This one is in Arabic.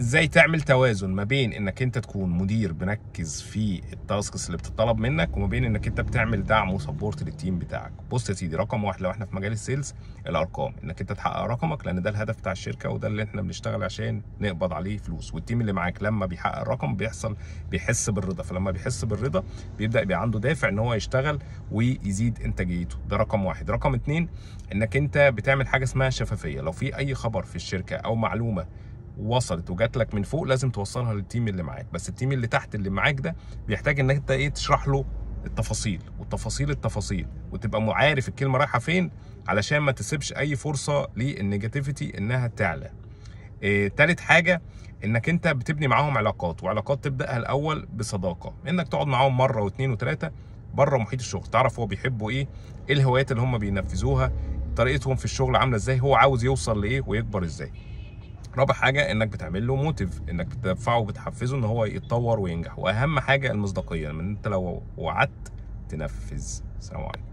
ازاي تعمل توازن ما بين انك انت تكون مدير مركز في التاسكس اللي بتطلب منك وما بين انك انت بتعمل دعم وسبورت للتيم بتاعك بص يا سيدي رقم واحد لو احنا في مجال السيلز الارقام انك انت تحقق رقمك لان ده الهدف بتاع الشركه وده اللي احنا بنشتغل عشان نقبض عليه فلوس والتيم اللي معاك لما بيحقق الرقم بيحصل بيحس بالرضا فلما بيحس بالرضا بيبدا يبقى عنده دافع ان هو يشتغل ويزيد انتاجيته ده رقم واحد رقم اتنين انك انت بتعمل حاجه اسمها شفافيه لو في اي خبر في الشركه او معلومه وصلت وجات لك من فوق لازم توصلها للتيم اللي معاك بس التيم اللي تحت اللي معاك ده بيحتاج انك انت ايه تشرح له التفاصيل والتفاصيل التفاصيل وتبقى عارف الكلمه رايحه فين علشان ما تسيبش اي فرصه للنيجاتيفيتي انها تعلى إيه تالت حاجه انك انت بتبني معاهم علاقات وعلاقات تبداها الاول بصداقه انك تقعد معاهم مره واثنين وثلاثه بره محيط الشغل تعرف هو بيحبوا ايه ايه الهوايات اللي هم بينفذوها طريقتهم في الشغل عامله ازاي هو عاوز يوصل لايه ويكبر ازاي رابع حاجه انك بتعمل له موتيف انك بتدفعه وبتحفزه ان هو يتطور وينجح واهم حاجه المصداقيه ان انت لو وعدت تنفذ سلام عليكم